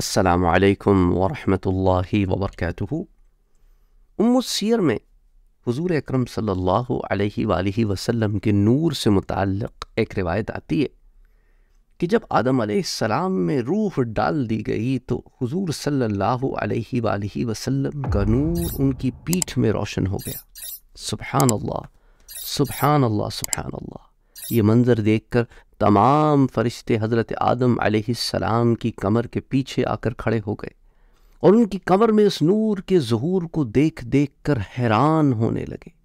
السلام علیکم ورحمۃ اللہ وبرکاتہ ام سیر میں حضور اکرم صلی اللہ علیہ وآلہ وسلم کے نور سے متعلق ایک روایت آتی ہے کہ جب آدم علیہ السلام میں روح ڈال دی گئی تو حضور صلی اللہ علیہ وآلہ وسلم کا نور ان کی پیٹھ میں روشن ہو گیا سبحان اللہ سبحان اللہ سبحان اللہ یہ منظر دیکھ کر تمام فرشتے حضرت آدم علیہ السلام کی کمر کے پیچھے آ کر کھڑے ہو گئے اور ان کی کمر میں اس نور کے ظہور کو دیکھ دیکھ کر حیران ہونے لگے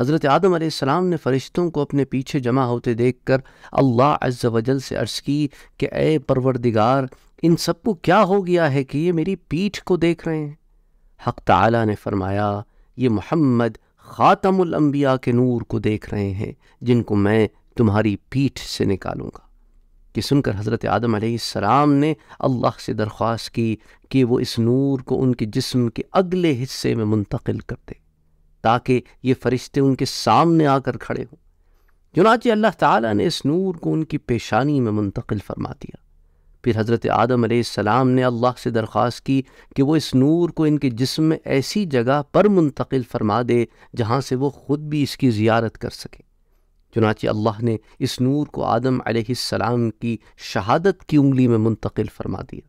حضرت آدم علیہ السلام نے فرشتوں کو اپنے پیچھے جمع ہوتے دیکھ کر اللہ عز و جل سے عرض کی کہ اے پروردگار ان سب کو کیا ہو گیا ہے کہ یہ میری پیٹھ کو دیکھ رہے ہیں حق تعالی نے فرمایا یہ محمد خاتم الانبیاء کے نور کو دیکھ رہے ہیں جن کو میں تمہاری پیٹھ سے نکالوں گا کہ سن کر حضرت آدم علیہ السلام نے اللہ سے درخواست کی کہ وہ اس نور کو ان کے جسم کے اگلے حصے میں منتقل کر دے تاکہ یہ فرشتے ان کے سامنے آ کر کھڑے ہوں چنانچہ اللہ تعالیٰ نے اس نور کو ان کی پیشانی میں منتقل فرما دیا پھر حضرت آدم علیہ السلام نے اللہ سے درخواست کی کہ وہ اس نور کو ان کے جسم میں ایسی جگہ پر منتقل فرما دے جہاں سے وہ خود بھی اس کی زیارت کر سکے چنانچہ اللہ نے اس نور کو آدم علیہ السلام کی شہادت کی انگلی میں منتقل فرما دیا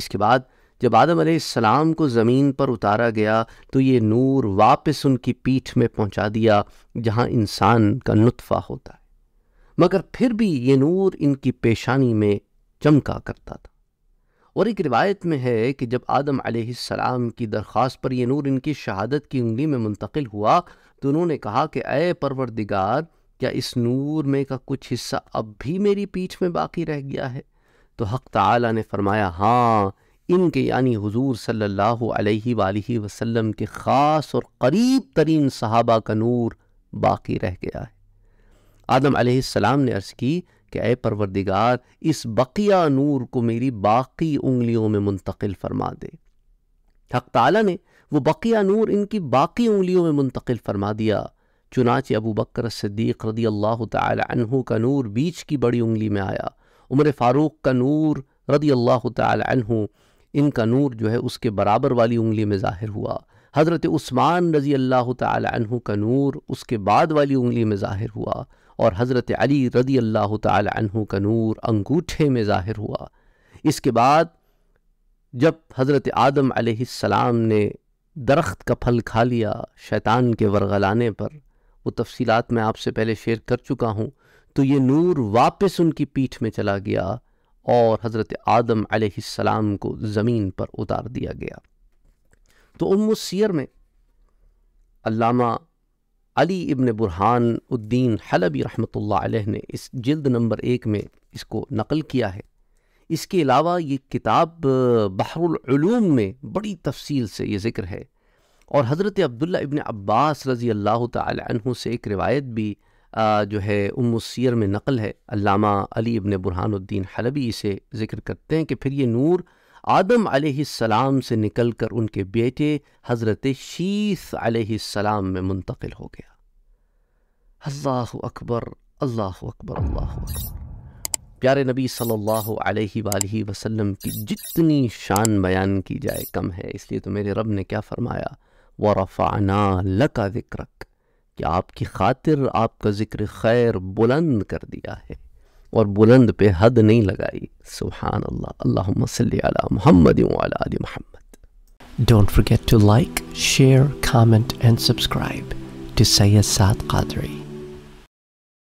اس کے بعد جب آدم علیہ السلام کو زمین پر اتارا گیا تو یہ نور واپس ان کی پیٹھ میں پہنچا دیا جہاں انسان کا نطفہ ہوتا ہے مگر پھر بھی یہ نور ان کی پیشانی میں چمکا کرتا تھا اور ایک روایت میں ہے کہ جب آدم علیہ السلام کی درخواست پر یہ نور ان کی شہادت کی انگلی میں منتقل ہوا تو انہوں نے کہا کہ اے پروردگار کیا اس نور میں کا کچھ حصہ اب بھی میری پیٹھ میں باقی رہ گیا ہے تو حق تعالی نے فرمایا ہاں ان کے یعنی حضور صلی اللہ علیہ وآلہ وسلم کے خاص اور قریب ترین صحابہ کا نور باقی رہ گیا ہے آدم علیہ السلام نے عرض کی کہ اے پروردگار اس بقیہ نور کو میری باقی انگلیوں میں منتقل فرما دے حق تعالی نے وہ بقیہ نور ان کی باقی انگلیوں میں منتقل فرما دیا چنانچہ ابو بکر صدیق رضی اللہ تعالی عنہ کا نور بیچ کی بڑی انگلی میں آیا عمر فاروق کا نور رضی اللہ تعالی عنہ ان کا نور جو ہے اس کے برابر والی انگلی میں ظاہر ہوا حضرت عثمان رضی اللہ تعالی عنہ کا نور اس کے بعد والی انگلی میں ظاہر ہوا اور حضرت علی رضی اللہ تعالی عنہ کا نور انگوٹھے میں ظاہر ہوا اس کے بعد جب حضرت آدم علیہ السلام نے درخت کا پھل کھا لیا شیطان کے ورغلانے پر وہ تفصیلات میں آپ سے پہلے شیئر کر چکا ہوں تو یہ نور واپس ان کی پیٹھ میں چلا گیا اور حضرت آدم علیہ السلام کو زمین پر اتار دیا گیا تو ام السیر میں علامہ علی ابن برحان الدین حلبی رحمۃ اللہ علیہ نے اس جلد نمبر ایک میں اس کو نقل کیا ہے اس کے علاوہ یہ کتاب بحر العلوم میں بڑی تفصیل سے یہ ذکر ہے اور حضرت عبداللہ ابن عباس رضی اللہ تعالی عنہ سے ایک روایت بھی جو ہے ام السیر میں نقل ہے علامہ علی ابن برحان الدین حلبی اسے ذکر کرتے ہیں کہ پھر یہ نور آدم علیہ السلام سے نکل کر ان کے بیٹے حضرت شیث علیہ السلام میں منتقل ہو گیا اللہ اکبر اللہ اکبر اللہ اکبر پیارے نبی صلی اللہ علیہ وآلہ وسلم کی جتنی شان بیان کی جائے کم ہے اس لیے تو میرے رب نے کیا فرمایا ورفعنا ال ذکرک کہ آپ کی خاطر آپ کا ذکر خیر بلند کر دیا ہے اور بلند پہ حد نہیں لگائی سبحان اللہ اللہم صلی علی محمد محمد don't forget to like share comment and subscribe to سید ساتھ ری